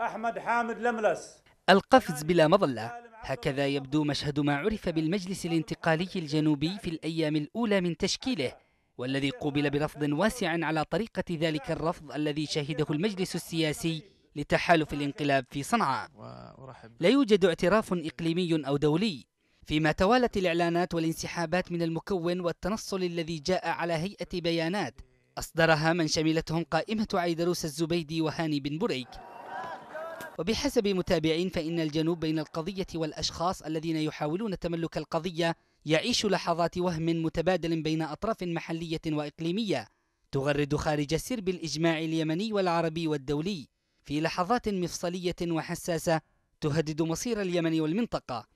أحمد حامد لملس القفز بلا مظلة هكذا يبدو مشهد ما عرف بالمجلس الانتقالي الجنوبي في الأيام الأولى من تشكيله والذي قوبل برفض واسع على طريقة ذلك الرفض الذي شهده المجلس السياسي لتحالف الانقلاب في صنعاء لا يوجد اعتراف إقليمي أو دولي فيما توالت الإعلانات والانسحابات من المكون والتنصل الذي جاء على هيئة بيانات أصدرها من شملتهم قائمة عيدروس الزبيدي وهاني بن بريك وبحسب متابعين فإن الجنوب بين القضية والأشخاص الذين يحاولون تملك القضية يعيش لحظات وهم متبادل بين أطراف محلية وإقليمية تغرد خارج سرب الإجماع اليمني والعربي والدولي في لحظات مفصلية وحساسة تهدد مصير اليمن والمنطقة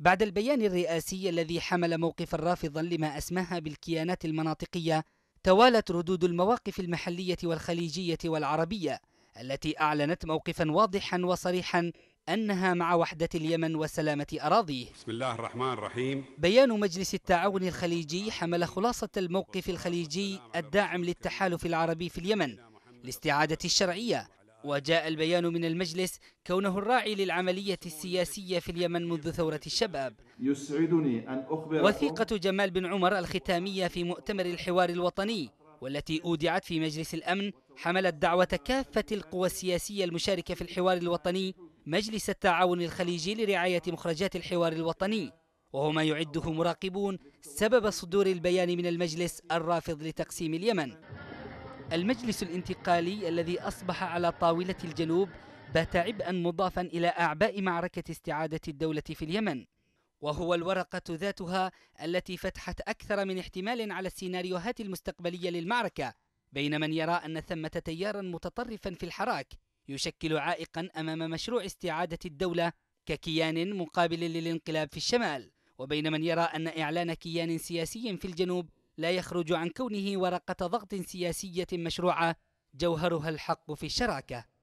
بعد البيان الرئاسي الذي حمل موقفا رافضا لما أسماها بالكيانات المناطقية توالت ردود المواقف المحلية والخليجية والعربية التي أعلنت موقفا واضحا وصريحا أنها مع وحدة اليمن وسلامة أراضيه بسم الله الرحمن الرحيم بيان مجلس التعاون الخليجي حمل خلاصة الموقف الخليجي الداعم للتحالف العربي في اليمن لاستعادة الشرعية وجاء البيان من المجلس كونه الراعي للعملية السياسية في اليمن منذ ثورة الشباب يسعدني أن أخبر وثيقة جمال بن عمر الختامية في مؤتمر الحوار الوطني والتي أودعت في مجلس الأمن حملت دعوة كافة القوى السياسية المشاركة في الحوار الوطني مجلس التعاون الخليجي لرعاية مخرجات الحوار الوطني وهو ما يعده مراقبون سبب صدور البيان من المجلس الرافض لتقسيم اليمن المجلس الانتقالي الذي أصبح على طاولة الجنوب بات عبئا مضافا إلى أعباء معركة استعادة الدولة في اليمن وهو الورقة ذاتها التي فتحت أكثر من احتمال على السيناريوهات المستقبلية للمعركة بين من يرى أن ثمة تيارا متطرفا في الحراك يشكل عائقا أمام مشروع استعادة الدولة ككيان مقابل للانقلاب في الشمال وبين من يرى أن إعلان كيان سياسي في الجنوب لا يخرج عن كونه ورقة ضغط سياسية مشروعة جوهرها الحق في الشراكة